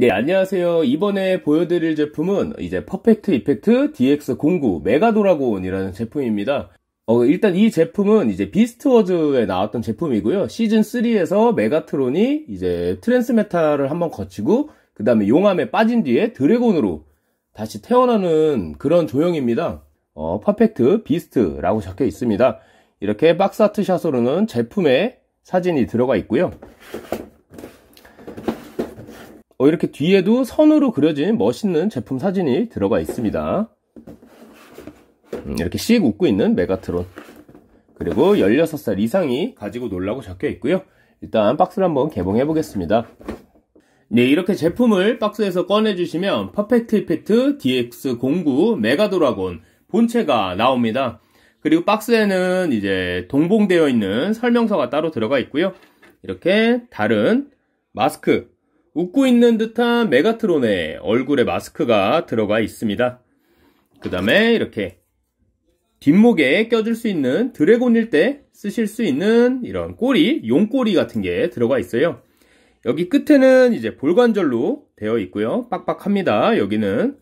네, 안녕하세요. 이번에 보여드릴 제품은 이제 퍼펙트 이펙트 DX09 메가도라곤이라는 제품입니다. 어, 일단 이 제품은 이제 비스트워즈에 나왔던 제품이고요. 시즌3에서 메가트론이 이제 트랜스메탈을 한번 거치고, 그 다음에 용암에 빠진 뒤에 드래곤으로 다시 태어나는 그런 조형입니다. 어, 퍼펙트 비스트라고 적혀 있습니다. 이렇게 박스 아트 샷으로는 제품에 사진이 들어가 있고요. 어, 이렇게 뒤에도 선으로 그려진 멋있는 제품 사진이 들어가 있습니다. 음, 이렇게 씩 웃고 있는 메가트론. 그리고 16살 이상이 가지고 놀라고 적혀 있고요. 일단 박스를 한번 개봉해 보겠습니다. 네, 이렇게 제품을 박스에서 꺼내주시면 퍼펙트 이트 DX09 메가드라곤 본체가 나옵니다. 그리고 박스에는 이제 동봉되어 있는 설명서가 따로 들어가 있고요. 이렇게 다른 마스크 웃고 있는 듯한 메가트론의 얼굴에 마스크가 들어가 있습니다. 그 다음에 이렇게 뒷목에 껴줄 수 있는 드래곤일 때 쓰실 수 있는 이런 꼬리, 용꼬리 같은 게 들어가 있어요. 여기 끝에는 이제 볼관절로 되어 있고요. 빡빡합니다. 여기는.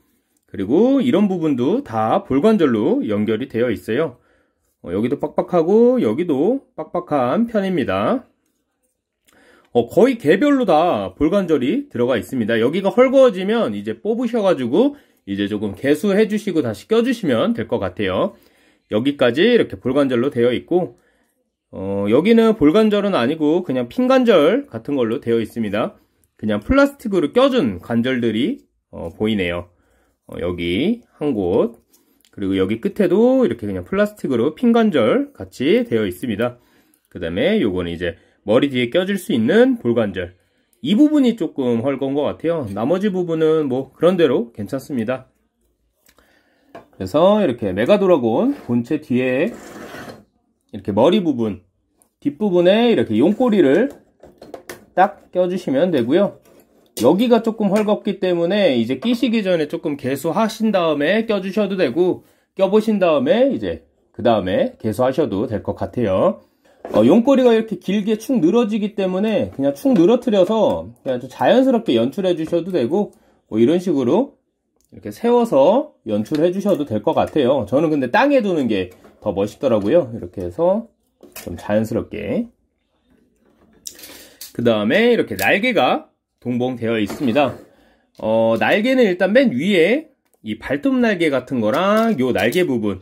그리고 이런 부분도 다 볼관절로 연결이 되어 있어요. 어, 여기도 빡빡하고 여기도 빡빡한 편입니다. 어, 거의 개별로 다 볼관절이 들어가 있습니다. 여기가 헐거워지면 이제 뽑으셔가지고 이제 조금 개수해 주시고 다시 껴주시면 될 것 같아요. 여기까지 이렇게 볼관절로 되어 있고 어, 여기는 볼관절은 아니고 그냥 핀관절 같은 걸로 되어 있습니다. 그냥 플라스틱으로 껴준 관절들이 어, 보이네요. 어, 여기 한 곳, 그리고 여기 끝에도 이렇게 그냥 플라스틱으로 핀관절 같이 되어 있습니다. 그 다음에 요거는 이제 머리 뒤에 껴질 수 있는 볼관절 이 부분이 조금 헐건 것 같아요 나머지 부분은 뭐 그런대로 괜찮습니다 그래서 이렇게 메가도라곤 본체 뒤에 이렇게 머리 부분 뒷부분에 이렇게 용꼬리를 딱 껴주시면 되고요 여기가 조금 헐겁기 때문에 이제 끼시기 전에 조금 개수하신 다음에 껴주셔도 되고 껴보신 다음에 이제 그 다음에 개수하셔도 될 것 같아요 어, 용꼬리가 이렇게 길게 축 늘어지기 때문에 그냥 축 늘어뜨려서 그냥 좀 자연스럽게 연출해 주셔도 되고 뭐 이런 식으로 이렇게 세워서 연출해 주셔도 될 것 같아요 저는 근데 땅에 두는 게 더 멋있더라고요 이렇게 해서 좀 자연스럽게 그 다음에 이렇게 날개가 동봉되어 있습니다 어, 날개는 일단 맨 위에 이 발톱 날개 같은 거랑 요 날개 부분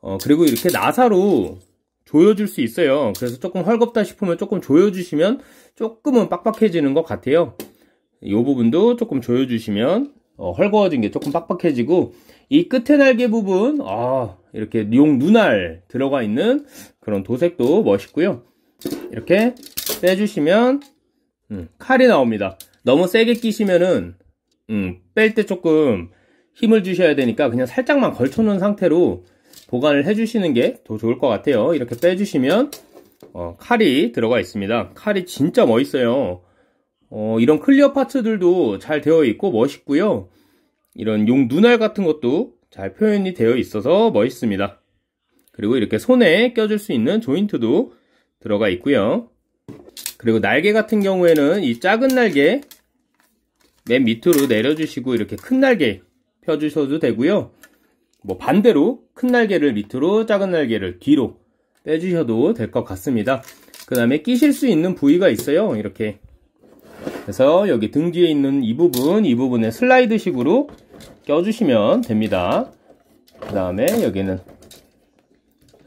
어, 그리고 이렇게 나사로 조여줄 수 있어요. 그래서 조금 헐겁다 싶으면 조금 조여주시면 조금은 빡빡해지는 것 같아요. 이 부분도 조금 조여주시면 어, 헐거워진 게 조금 빡빡해지고 이 끝에 날개 부분 아, 이렇게 용 눈알 들어가 있는 그런 도색도 멋있고요. 이렇게 빼주시면 음, 칼이 나옵니다. 너무 세게 끼시면은 음, 뺄때 조금 힘을 주셔야 되니까 그냥 살짝만 걸쳐놓은 상태로 보관을 해주시는 게 더 좋을 것 같아요. 이렇게 빼주시면 어, 칼이 들어가 있습니다. 칼이 진짜 멋있어요. 어, 이런 클리어 파츠들도 잘 되어 있고 멋있고요. 이런 용 눈알 같은 것도 잘 표현이 되어 있어서 멋있습니다. 그리고 이렇게 손에 껴줄 수 있는 조인트도 들어가 있고요. 그리고 날개 같은 경우에는 이 작은 날개 맨 밑으로 내려주시고 이렇게 큰 날개 펴주셔도 되고요. 뭐 반대로 큰 날개를 밑으로 작은 날개를 뒤로 빼주셔도 될 것 같습니다. 그 다음에 끼실 수 있는 부위가 있어요. 이렇게 그래서 여기 등 뒤에 있는 이 부분 이 부분에 슬라이드 식으로 껴주시면 됩니다. 그 다음에 여기는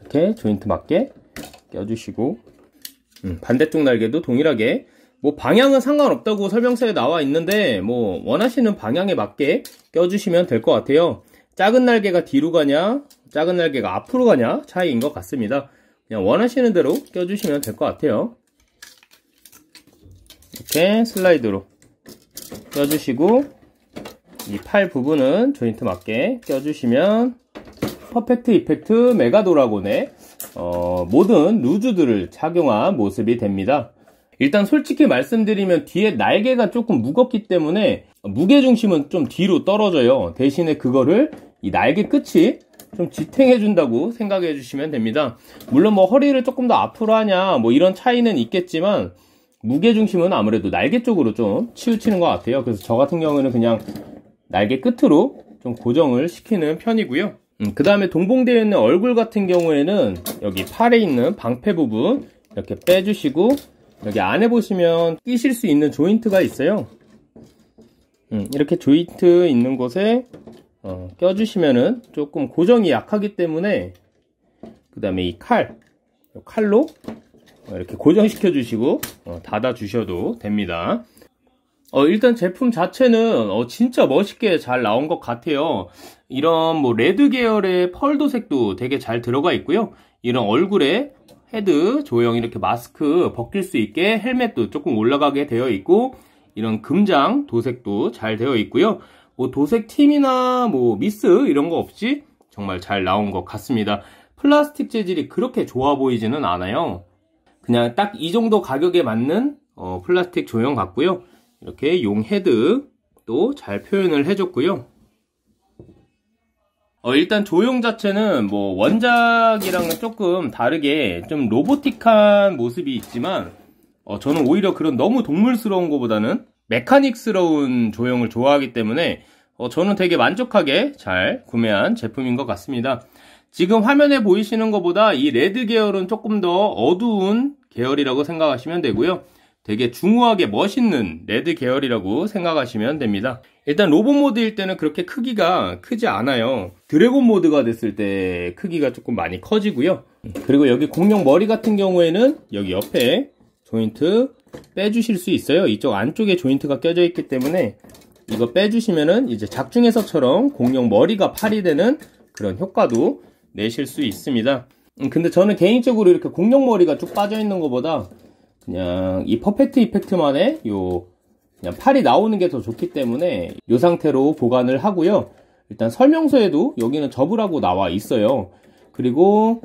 이렇게 조인트 맞게 껴주시고 음, 반대쪽 날개도 동일하게 뭐 방향은 상관없다고 설명서에 나와 있는데 뭐 원하시는 방향에 맞게 껴주시면 될 것 같아요. 작은 날개가 뒤로 가냐 작은 날개가 앞으로 가냐 차이인 것 같습니다 그냥 원하시는 대로 껴주시면 될 것 같아요 이렇게 슬라이드로 껴주시고 이 팔 부분은 조인트 맞게 껴주시면 퍼펙트 이펙트 메가도라곤의 어, 모든 루즈들을 착용한 모습이 됩니다 일단 솔직히 말씀드리면 뒤에 날개가 조금 무겁기 때문에 무게 중심은 좀 뒤로 떨어져요. 대신에 그거를 이 날개 끝이 좀 지탱해 준다고 생각해 주시면 됩니다. 물론 뭐 허리를 조금 더 앞으로 하냐 뭐 이런 차이는 있겠지만 무게 중심은 아무래도 날개 쪽으로 좀 치우치는 것 같아요. 그래서 저 같은 경우는 에 그냥 날개 끝으로 좀 고정을 시키는 편이고요. 음, 그 다음에 동봉되어 있는 얼굴 같은 경우에는 여기 팔에 있는 방패 부분 이렇게 빼주시고 여기 안에 보시면 끼실 수 있는 조인트가 있어요. 음, 이렇게 조이트 있는 곳에 어, 껴주시면은 조금 고정이 약하기 때문에 그 다음에 이 칼, 칼로 어, 이렇게 고정시켜 주시고 어, 닫아 주셔도 됩니다. 어, 일단 제품 자체는 어, 진짜 멋있게 잘 나온 것 같아요. 이런 뭐 레드 계열의 펄 도색도 되게 잘 들어가 있고요. 이런 얼굴에 헤드 조형 이렇게 마스크 벗길 수 있게 헬멧도 조금 올라가게 되어 있고 이런 금장 도색도 잘 되어 있고요. 뭐 도색 팀이나 뭐 미스 이런 거 없이 정말 잘 나온 것 같습니다. 플라스틱 재질이 그렇게 좋아 보이지는 않아요. 그냥 딱 이 정도 가격에 맞는 어, 플라스틱 조형 같고요. 이렇게 용 헤드 도잘 표현을 해줬고요. 어, 일단 조형 자체는 뭐 원작이랑은 조금 다르게 좀 로보틱한 모습이 있지만 어, 저는 오히려 그런 너무 동물스러운 것보다는 메카닉스러운 조형을 좋아하기 때문에 어, 저는 되게 만족하게 잘 구매한 제품인 것 같습니다. 지금 화면에 보이시는 것보다 이 레드 계열은 조금 더 어두운 계열이라고 생각하시면 되고요. 되게 중후하게 멋있는 레드 계열이라고 생각하시면 됩니다. 일단 로봇 모드일 때는 그렇게 크기가 크지 않아요. 드래곤 모드가 됐을 때 크기가 조금 많이 커지고요. 그리고 여기 공룡 머리 같은 경우에는 여기 옆에 조인트 빼주실 수 있어요. 이쪽 안쪽에 조인트가 껴져 있기 때문에 이거 빼주시면은 이제 작중해서처럼 공룡 머리가 팔이 되는 그런 효과도 내실 수 있습니다. 음, 근데 저는 개인적으로 이렇게 공룡 머리가 쭉 빠져 있는 것보다 그냥 이 퍼펙트 이펙트만의 요 그냥 팔이 나오는 게 더 좋기 때문에 이 상태로 보관을 하고요. 일단 설명서에도 여기는 접으라고 나와 있어요. 그리고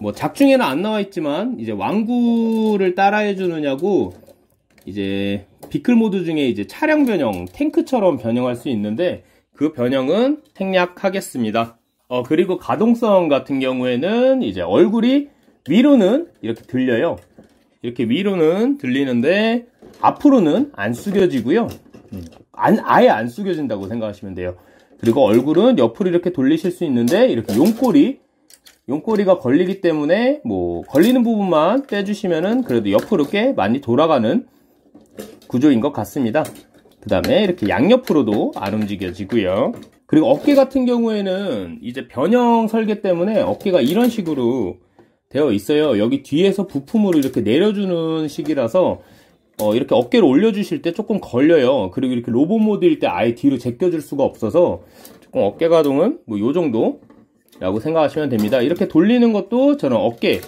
뭐 작중에는 안 나와 있지만 이제 왕구를 따라해 주느냐고 이제 비클 모드 중에 이제 차량 변형 탱크처럼 변형할 수 있는데 그 변형은 생략하겠습니다 어 그리고 가동성 같은 경우에는 이제 얼굴이 위로는 이렇게 들려요 이렇게 위로는 들리는데 앞으로는 안 숙여지고요 안, 아예 안 숙여진다고 생각하시면 돼요 그리고 얼굴은 옆으로 이렇게 돌리실 수 있는데 이렇게 용골이 용꼬리가 걸리기 때문에 뭐 걸리는 부분만 빼주시면은 그래도 옆으로 꽤 많이 돌아가는 구조인 것 같습니다. 그 다음에 이렇게 양옆으로도 안 움직여지고요. 그리고 어깨 같은 경우에는 이제 변형 설계 때문에 어깨가 이런 식으로 되어 있어요. 여기 뒤에서 부품으로 이렇게 내려주는 식이라서 어, 이렇게 어깨를 올려주실 때 조금 걸려요. 그리고 이렇게 로봇 모드일 때 아예 뒤로 제껴줄 수가 없어서 조금 어깨 가동은 뭐 요 정도 라고 생각하시면 됩니다 이렇게 돌리는 것도 저는 어깨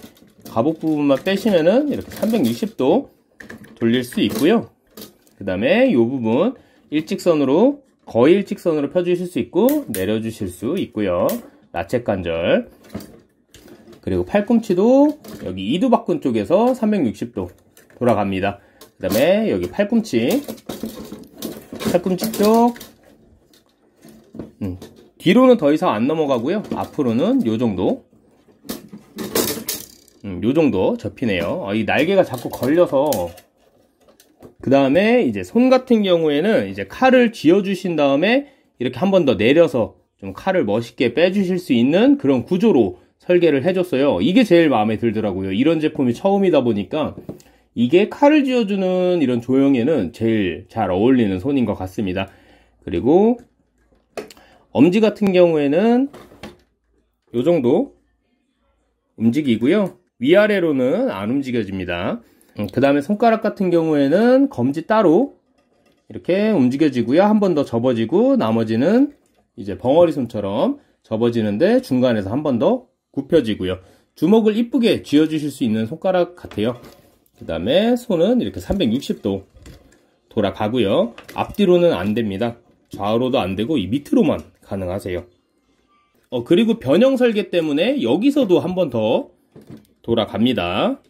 가복 부분만 빼시면은 이렇게 360도 돌릴 수 있고요 그 다음에 이 부분 일직선으로 거의 일직선으로 펴주실 수 있고 내려주실 수 있고요 라쳇 관절 그리고 팔꿈치도 여기 이두박근 쪽에서 360도 돌아갑니다 그 다음에 여기 팔꿈치 팔꿈치 쪽 음, 뒤로는 더 이상 안 넘어가고요. 앞으로는 요 정도. 음, 요 정도 접히네요. 아, 이 날개가 자꾸 걸려서 그 다음에 이제 손 같은 경우에는 이제 칼을 쥐어주신 다음에 이렇게 한 번 더 내려서 좀 칼을 멋있게 빼주실 수 있는 그런 구조로 설계를 해줬어요. 이게 제일 마음에 들더라고요. 이런 제품이 처음이다 보니까 이게 칼을 쥐어주는 이런 조형에는 제일 잘 어울리는 손인 것 같습니다. 그리고 엄지 같은 경우에는 이 정도 움직이고요. 위아래로는 안 움직여집니다. 음, 그 다음에 손가락 같은 경우에는 검지 따로 이렇게 움직여지고요. 한 번 더 접어지고 나머지는 이제 벙어리 손처럼 접어지는데 중간에서 한 번 더 굽혀지고요. 주먹을 이쁘게 쥐어주실 수 있는 손가락 같아요. 그 다음에 손은 이렇게 360도 돌아가고요. 앞뒤로는 안 됩니다. 좌우로도 안 되고 이 밑으로만 가능하세요. 어, 그리고 변형 설계 때문에 여기서도 한 번 더 돌아갑니다.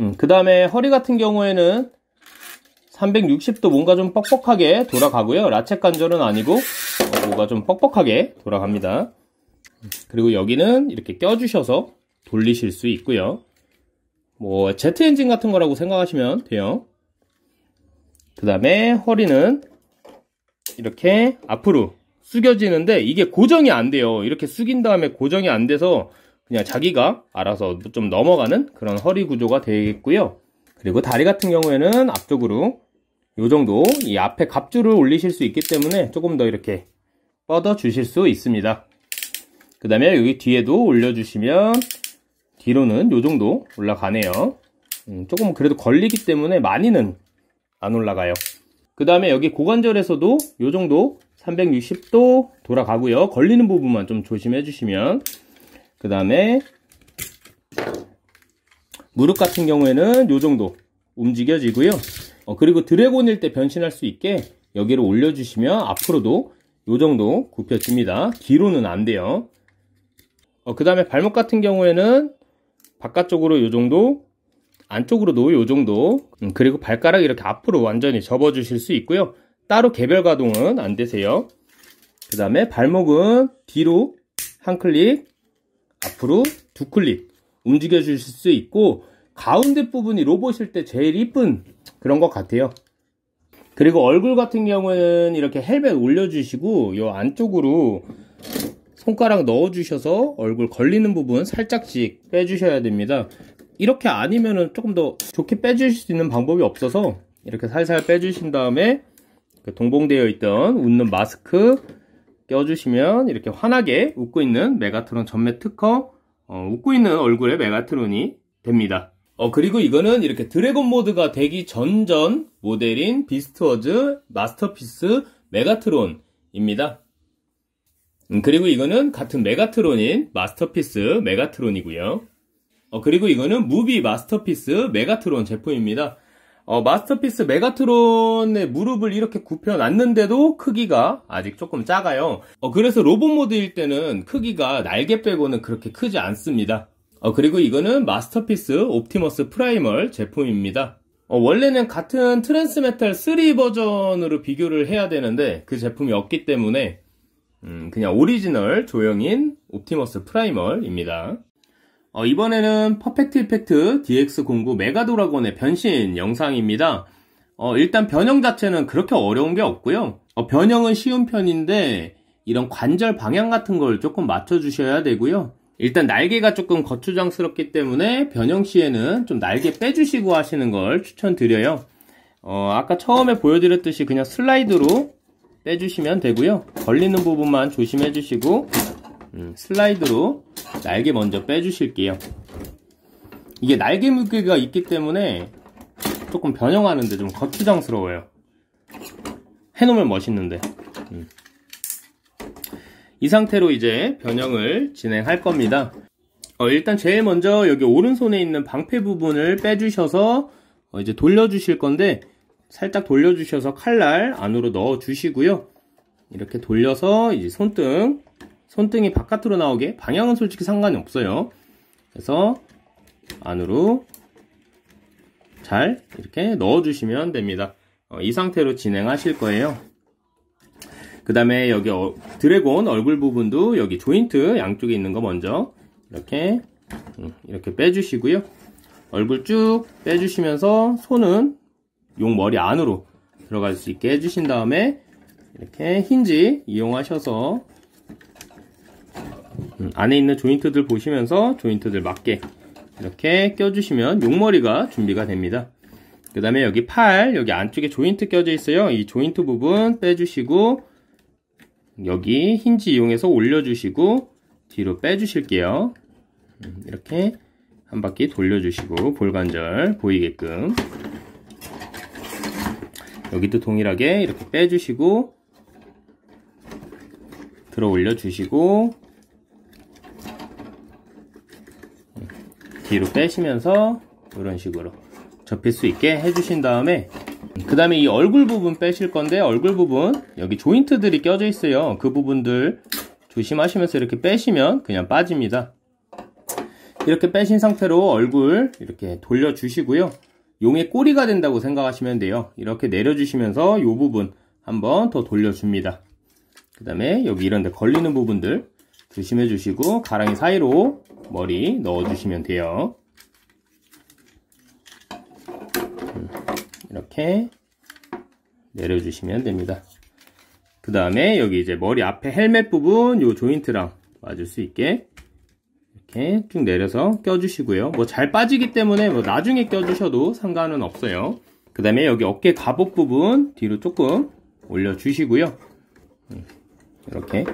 음, 그 다음에 허리 같은 경우에는 360도 뭔가 좀 뻑뻑하게 돌아가고요. 라쳇 관절은 아니고 어, 뭐가 좀 뻑뻑하게 돌아갑니다. 그리고 여기는 이렇게 껴주셔서 돌리실 수 있고요. 뭐 제트 엔진 같은 거라고 생각하시면 돼요. 그 다음에 허리는 이렇게 앞으로 숙여지는데 이게 고정이 안 돼요. 이렇게 숙인 다음에 고정이 안 돼서 그냥 자기가 알아서 좀 넘어가는 그런 허리 구조가 되겠고요. 그리고 다리 같은 경우에는 앞쪽으로 이 정도 이 앞에 갑줄을 올리실 수 있기 때문에 조금 더 이렇게 뻗어 주실 수 있습니다. 그 다음에 여기 뒤에도 올려주시면 뒤로는 이 정도 올라가네요. 음, 조금 그래도 걸리기 때문에 많이는 안 올라가요. 그 다음에 여기 고관절에서도 이 정도 360도 돌아가고요. 걸리는 부분만 좀 조심해 주시면 그 다음에 무릎 같은 경우에는 이 정도 움직여지고요. 어, 그리고 드래곤일 때 변신할 수 있게 여기를 올려주시면 앞으로도 이 정도 굽혀집니다. 뒤로는 안 돼요. 어, 그 다음에 발목 같은 경우에는 바깥쪽으로 이 정도 안쪽으로도 이 정도 음, 그리고 발가락 이렇게 앞으로 완전히 접어주실 수 있고요. 따로 개별 가동은 안 되세요. 그 다음에 발목은 뒤로 한 클릭, 앞으로 두 클릭 움직여 주실 수 있고 가운데 부분이 로봇일 때 제일 이쁜 그런 것 같아요. 그리고 얼굴 같은 경우는 에 이렇게 헬멧 올려주시고 이 안쪽으로 손가락 넣어주셔서 얼굴 걸리는 부분 살짝씩 빼주셔야 됩니다. 이렇게 아니면은 조금 더 좋게 빼주실 수 있는 방법이 없어서 이렇게 살살 빼주신 다음에 그 동봉되어 있던 웃는 마스크 껴주시면 이렇게 환하게 웃고 있는 메가트론 전매 특허 어, 웃고 있는 얼굴의 메가트론이 됩니다. 어, 그리고 이거는 이렇게 드래곤 모드가 되기 전전 모델인 비스트워즈 마스터피스 메가트론입니다. 음, 그리고 이거는 같은 메가트론인 마스터피스 메가트론이고요. 어, 그리고 이거는 무비 마스터피스 메가트론 제품입니다. 어, 마스터피스 메가트론의 무릎을 이렇게 굽혀 놨는데도 크기가 아직 조금 작아요. 어, 그래서 로봇 모드일 때는 크기가 날개 빼고는 그렇게 크지 않습니다. 어, 그리고 이거는 마스터피스 옵티머스 프라이멀 제품입니다. 어, 원래는 같은 트랜스메탈 3 버전으로 비교를 해야 되는데 그 제품이 없기 때문에 음, 그냥 오리지널 조형인 옵티머스 프라이멀입니다. 어, 이번에는 퍼펙트 이펙트 DX09 메가도라곤의 변신 영상입니다. 어, 일단 변형 자체는 그렇게 어려운 게 없고요. 어, 변형은 쉬운 편인데 이런 관절 방향 같은 걸 조금 맞춰주셔야 되고요. 일단 날개가 조금 거추장스럽기 때문에 변형 시에는 좀 날개 빼주시고 하시는 걸 추천드려요. 어, 아까 처음에 보여드렸듯이 그냥 슬라이드로 빼주시면 되고요. 걸리는 부분만 조심해주시고 음, 슬라이드로 날개 먼저 빼주실게요. 이게 날개 물기가 있기 때문에 조금 변형하는데 좀 거추장스러워요. 해놓으면 멋있는데. 음. 이 상태로 이제 변형을 진행할 겁니다. 어, 일단 제일 먼저 여기 오른손에 있는 방패 부분을 빼주셔서 어, 이제 돌려주실 건데 살짝 돌려주셔서 칼날 안으로 넣어주시고요. 이렇게 돌려서 이제 손등 손등이 바깥으로 나오게 방향은 솔직히 상관이 없어요. 그래서 안으로 잘 이렇게 넣어주시면 됩니다. 어, 이 상태로 진행하실 거예요. 그 다음에 여기 어, 드래곤 얼굴 부분도 여기 조인트 양쪽에 있는 거 먼저 이렇게 음, 이렇게 빼주시고요. 얼굴 쭉 빼주시면서 손은 용 머리 안으로 들어갈 수 있게 해주신 다음에 이렇게 힌지 이용하셔서 안에 있는 조인트들 보시면서 조인트들 맞게 이렇게 껴주시면 용머리가 준비가 됩니다. 그 다음에 여기 팔, 여기 안쪽에 조인트 껴져 있어요. 이 조인트 부분 빼주시고 여기 힌지 이용해서 올려주시고 뒤로 빼주실게요. 음, 이렇게 한 바퀴 돌려주시고 볼관절 보이게끔 여기도 동일하게 이렇게 빼주시고 들어 올려주시고 뒤로 빼시면서 이런 식으로 접힐 수 있게 해주신 다음에 그 다음에 이 얼굴 부분 빼실 건데 얼굴 부분 여기 조인트들이 껴져 있어요 그 부분들 조심하시면서 이렇게 빼시면 그냥 빠집니다 이렇게 빼신 상태로 얼굴 이렇게 돌려주시고요 용의 꼬리가 된다고 생각하시면 돼요 이렇게 내려주시면서 이 부분 한번 더 돌려줍니다 그 다음에 여기 이런 데 걸리는 부분들 조심해 주시고 가랑이 사이로 머리 넣어주시면 돼요. 이렇게 내려주시면 됩니다. 그 다음에 여기 이제 머리 앞에 헬멧 부분 요 조인트랑 맞을 수 있게 이렇게 쭉 내려서 껴주시고요. 뭐 잘 빠지기 때문에 뭐 나중에 껴주셔도 상관은 없어요. 그 다음에 여기 어깨 갑옷 부분 뒤로 조금 올려주시고요. 음, 이렇게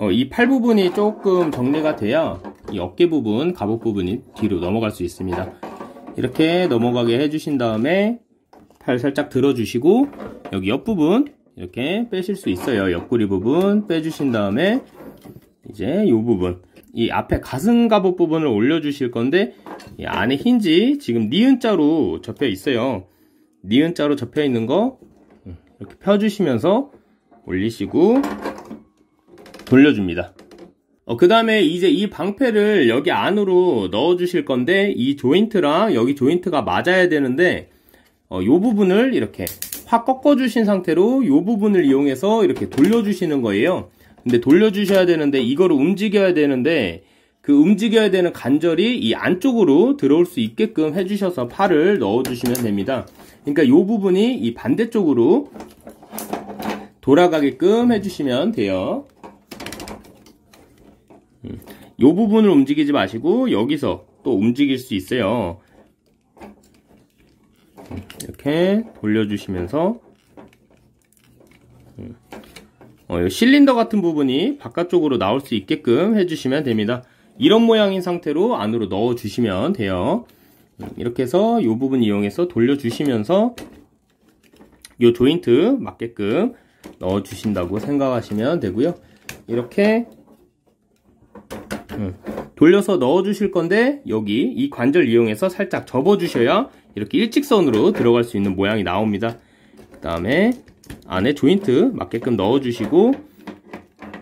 어, 이 팔 부분이 조금 정리가 돼야 이 어깨 부분, 갑옷 부분이 뒤로 넘어갈 수 있습니다. 이렇게 넘어가게 해주신 다음에 팔 살짝 들어주시고 여기 옆부분 이렇게 빼실 수 있어요. 옆구리 부분 빼주신 다음에 이제 이 부분 이 앞에 가슴 갑옷 부분을 올려주실 건데 이 안에 힌지 지금 니은자로 접혀 있어요. 니은자로 접혀 있는 거 음, 이렇게 펴주시면서 올리시고 돌려줍니다. 어, 그 다음에 이제 이 방패를 여기 안으로 넣어 주실 건데 이 조인트랑 여기 조인트가 맞아야 되는데 어, 요 부분을 이렇게 확 꺾어 주신 상태로 요 부분을 이용해서 이렇게 돌려 주시는 거예요 근데 돌려 주셔야 되는데 이거를 움직여야 되는데 그 움직여야 되는 간절이이 안쪽으로 들어올 수 있게끔 해주셔서 팔을 넣어 주시면 됩니다 그러니까 요 부분이 이 반대쪽으로 돌아가게끔 해주시면 돼요 음, 부분을 움직이지 마시고 여기서 또 움직일 수 있어요. 음, 이렇게 돌려주시면서 음. 어, 실린더 같은 부분이 바깥쪽으로 나올 수 있게끔 해주시면 됩니다. 이런 모양인 상태로 안으로 넣어주시면 돼요. 음, 이렇게 해서 이 부분 이용해서 돌려주시면서 이 조인트 맞게끔 넣어주신다고 생각하시면 되고요. 이렇게 돌려서 넣어 주실 건데 여기 이 관절 이용해서 살짝 접어 주셔야 이렇게 일직선으로 들어갈 수 있는 모양이 나옵니다 그 다음에 안에 조인트 맞게끔 넣어 주시고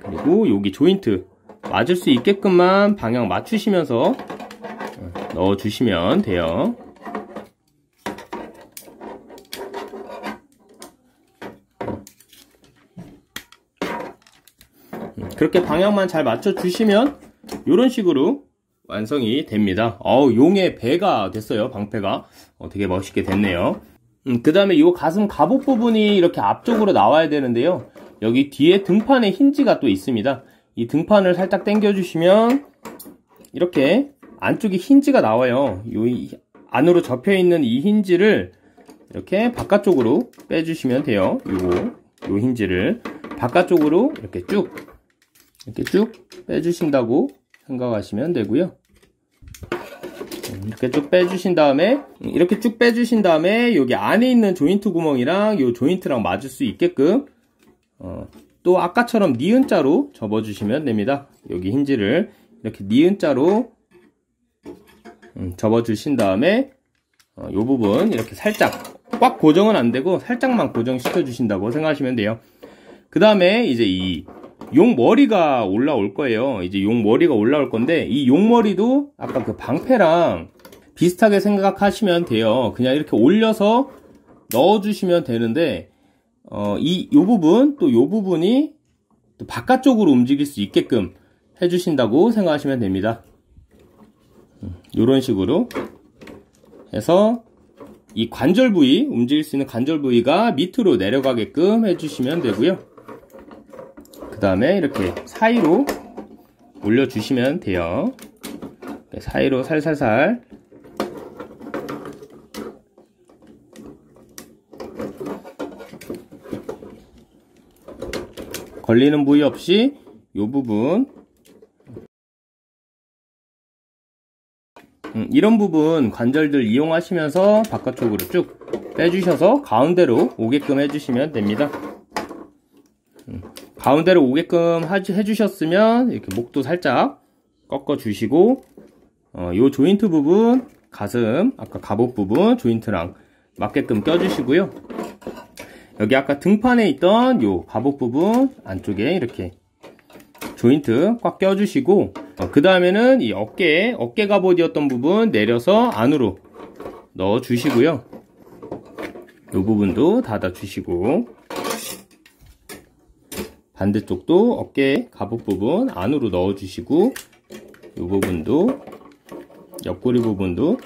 그리고 여기 조인트 맞을 수 있게끔만 방향 맞추시면서 어, 넣어 주시면 돼요 음, 그렇게 방향만 잘 맞춰 주시면 이런 식으로 완성이 됩니다. 어우, 용의 배가 됐어요. 방패가. 어, 되게 멋있게 됐네요. 음, 그 다음에 이 가슴 갑옷 부분이 이렇게 앞쪽으로 나와야 되는데요. 여기 뒤에 등판에 힌지가 또 있습니다. 이 등판을 살짝 당겨주시면 이렇게 안쪽에 힌지가 나와요. 이 안으로 접혀있는 이 힌지를 이렇게 바깥쪽으로 빼주시면 돼요. 요거, 요 힌지를 바깥쪽으로 이렇게 쭉 이렇게 쭉 빼주신다고 생각하시면 되고요. 이렇게 쭉 빼주신 다음에 이렇게 쭉 빼주신 다음에 여기 안에 있는 조인트 구멍이랑 이 조인트랑 맞을 수 있게끔 어, 또 아까처럼 니은자로 접어주시면 됩니다. 여기 힌지를 이렇게 니은자로 음, 접어주신 다음에 어, 이 부분 이렇게 살짝 꽉 고정은 안 되고 살짝만 고정시켜 주신다고 생각하시면 돼요. 그 다음에 이제 이용 머리가 올라올 거예요. 이제 용 머리가 올라올 건데 이 용 머리도 아까 그 방패랑 비슷하게 생각하시면 돼요. 그냥 이렇게 올려서 넣어주시면 되는데 어, 이요 부분 또 요 부분이 또 바깥쪽으로 움직일 수 있게끔 해주신다고 생각하시면 됩니다. 이런 음, 식으로 해서 이 관절 부위 움직일 수 있는 관절 부위가 밑으로 내려가게끔 해주시면 되고요. 그 다음에 이렇게 사이로 올려주시면 돼요 네, 사이로 살살살 걸리는 부위 없이 이 부분 음, 이런 부분 관절들 이용하시면서 바깥쪽으로 쭉 빼주셔서 가운데로 오게끔 해주시면 됩니다 가운데로 오게끔 해주셨으면 이렇게 목도 살짝 꺾어주시고 어, 요 조인트 부분 가슴 아까 갑옷 부분 조인트랑 맞게끔 껴주시고요 여기 아까 등판에 있던 요 갑옷 부분 안쪽에 이렇게 조인트 꽉 껴주시고 어, 그 다음에는 이 어깨 어깨 갑옷이었던 부분 내려서 안으로 넣어주시고요 이 부분도 닫아주시고 반대쪽도 어깨 가복 부분 안으로 넣어주시고 이 부분도 옆구리 부분도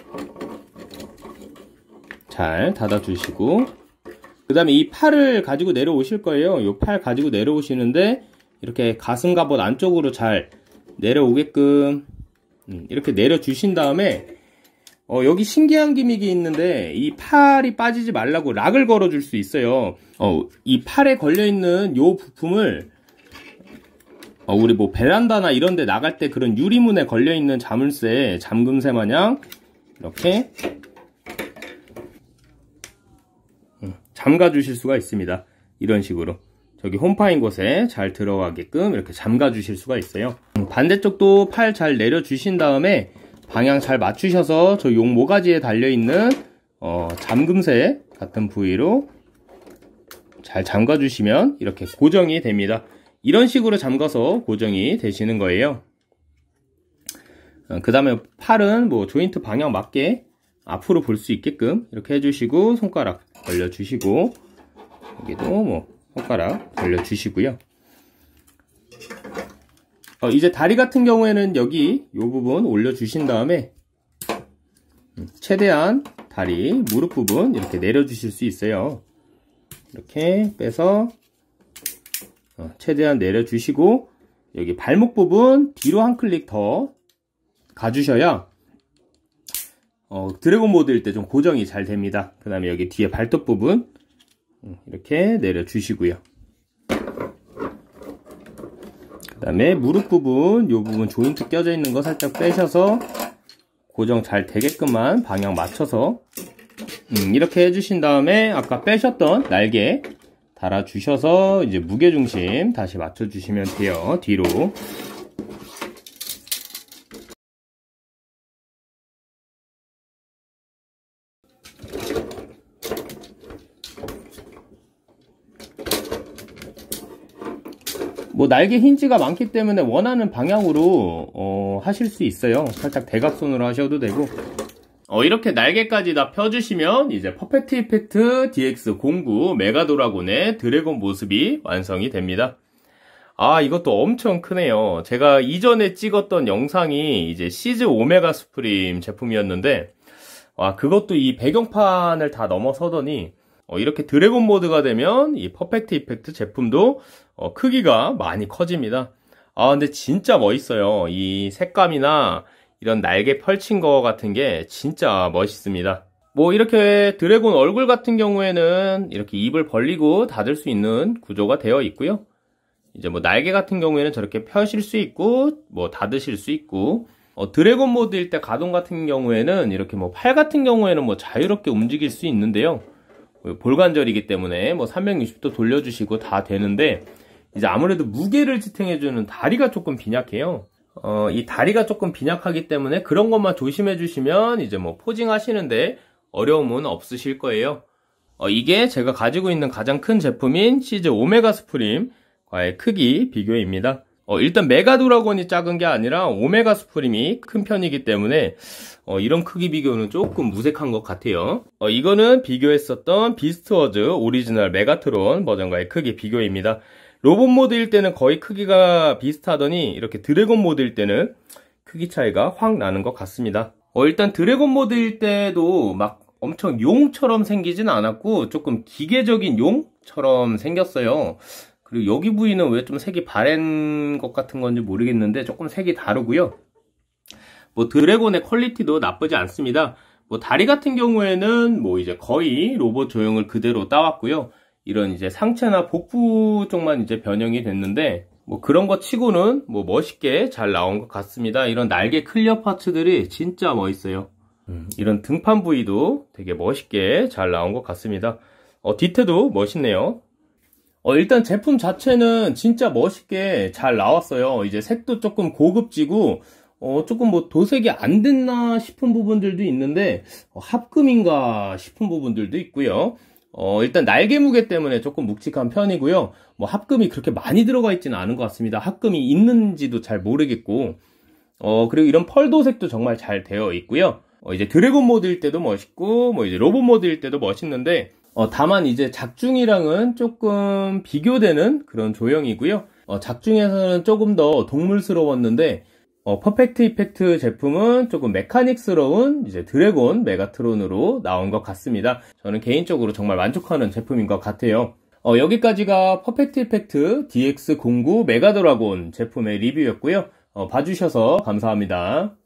잘 닫아주시고 그 다음에 이 팔을 가지고 내려오실 거예요 이 팔 가지고 내려오시는데 이렇게 가슴 갑옷 안쪽으로 잘 내려오게끔 음, 이렇게 내려주신 다음에 어, 여기 신기한 기믹이 있는데 이 팔이 빠지지 말라고 락을 걸어줄 수 있어요. 어, 이 팔에 걸려있는 요 부품을 어, 우리 뭐 베란다나 이런 데 나갈 때 그런 유리문에 걸려있는 자물쇠, 잠금쇠 마냥 이렇게 음, 잠가 주실 수가 있습니다. 이런 식으로 저기 홈파인 곳에 잘 들어가게끔 이렇게 잠가 주실 수가 있어요. 음, 반대쪽도 팔 잘 내려 주신 다음에 방향 잘 맞추셔서 저 용 모가지에 달려있는 어, 잠금새 같은 부위로 잘 잠가 주시면 이렇게 고정이 됩니다 이런 식으로 잠가서 고정이 되시는 거예요 어, 그 다음에 팔은 뭐 조인트 방향 맞게 앞으로 볼 수 있게끔 이렇게 해주시고 손가락 걸려주시고 여기도 뭐 손가락 걸려주시고요 어, 이제 다리 같은 경우에는 여기 이 부분 올려주신 다음에 최대한 다리 무릎 부분 이렇게 내려주실 수 있어요. 이렇게 빼서 어, 최대한 내려주시고 여기 발목 부분 뒤로 한 클릭 더 가주셔야 어, 드래곤 모드일 때 좀 고정이 잘 됩니다. 그 다음에 여기 뒤에 발톱 부분 음, 이렇게 내려주시고요. 그 다음에 무릎 부분 이 부분 조인트 껴져 있는 거 살짝 빼셔서 고정 잘 되게끔만 방향 맞춰서 음, 이렇게 해주신 다음에 아까 빼셨던 날개 달아주셔서 이제 무게중심 다시 맞춰주시면 돼요 뒤로 뭐 날개 힌지가 많기 때문에 원하는 방향으로 어, 하실 수 있어요 살짝 대각선으로 하셔도 되고 어, 이렇게 날개까지 다 펴주시면 이제 퍼펙트 이펙트 DX09 메가도라곤의 드래곤 모습이 완성이 됩니다 아 이것도 엄청 크네요 제가 이전에 찍었던 영상이 이제 시즈 오메가 스프림 제품이었는데 와 그것도 이 배경판을 다 넘어서더니 어, 이렇게 드래곤 모드가 되면 이 퍼펙트 이펙트 제품도 어, 크기가 많이 커집니다. 아 근데 진짜 멋있어요. 이 색감이나 이런 날개 펼친 거 같은 게 진짜 멋있습니다. 뭐 이렇게 드래곤 얼굴 같은 경우에는 이렇게 입을 벌리고 닫을 수 있는 구조가 되어 있고요. 이제 뭐 날개 같은 경우에는 저렇게 펴실 수 있고 뭐 닫으실 수 있고 어, 드래곤 모드일 때 가동 같은 경우에는 이렇게 뭐 팔 같은 경우에는 뭐 자유롭게 움직일 수 있는데요. 뭐 볼관절이기 때문에 뭐 360도 돌려주시고 다 되는데 이제 아무래도 무게를 지탱해주는 다리가 조금 빈약해요. 어, 이 다리가 조금 빈약하기 때문에 그런 것만 조심해 주시면 이제 뭐 포징 하시는데 어려움은 없으실 거예요. 어, 이게 제가 가지고 있는 가장 큰 제품인 시즈 오메가 스프림과의 크기 비교입니다. 어, 일단 메가 드라곤이 작은 게 아니라 오메가 스프림이 큰 편이기 때문에 어, 이런 크기 비교는 조금 무색한 것 같아요. 어, 이거는 비교했었던 비스트워즈 오리지널 메가트론 버전과의 크기 비교입니다. 로봇 모드일 때는 거의 크기가 비슷하더니 이렇게 드래곤 모드일 때는 크기 차이가 확 나는 것 같습니다. 어, 일단 드래곤 모드일 때도 막 엄청 용처럼 생기진 않았고 조금 기계적인 용처럼 생겼어요. 그리고 여기 부위는 왜 좀 색이 바랜 것 같은 건지 모르겠는데 조금 색이 다르고요. 뭐 드래곤의 퀄리티도 나쁘지 않습니다. 뭐 다리 같은 경우에는 뭐 이제 거의 로봇 조형을 그대로 따왔고요. 이런 이제 상체나 복부 쪽만 이제 변형이 됐는데 뭐 그런 거 치고는 뭐 멋있게 잘 나온 것 같습니다. 이런 날개 클리어 파츠들이 진짜 멋있어요. 음, 이런 등판 부위도 되게 멋있게 잘 나온 것 같습니다. 어, 뒤태도 멋있네요. 어, 일단 제품 자체는 진짜 멋있게 잘 나왔어요. 이제 색도 조금 고급지고 어, 조금 뭐 도색이 안 됐나 싶은 부분들도 있는데 어, 합금인가 싶은 부분들도 있고요. 어, 일단 날개 무게 때문에 조금 묵직한 편이고요. 뭐 합금이 그렇게 많이 들어가 있지는 않은 것 같습니다. 합금이 있는지도 잘 모르겠고, 어, 그리고 이런 펄 도색도 정말 잘 되어 있고요. 어, 이제 드래곤 모드일 때도 멋있고, 뭐 이제 로봇 모드일 때도 멋있는데, 어, 다만 이제 작중이랑은 조금 비교되는 그런 조형이고요. 어, 작중에서는 조금 더 동물스러웠는데, 어, 퍼펙트 이펙트 제품은 조금 메카닉스러운 이제 드래곤 메가트론으로 나온 것 같습니다. 저는 개인적으로 정말 만족하는 제품인 것 같아요. 어, 여기까지가 퍼펙트 이펙트 DX09 메가드라곤 제품의 리뷰였고요. 어, 봐주셔서 감사합니다.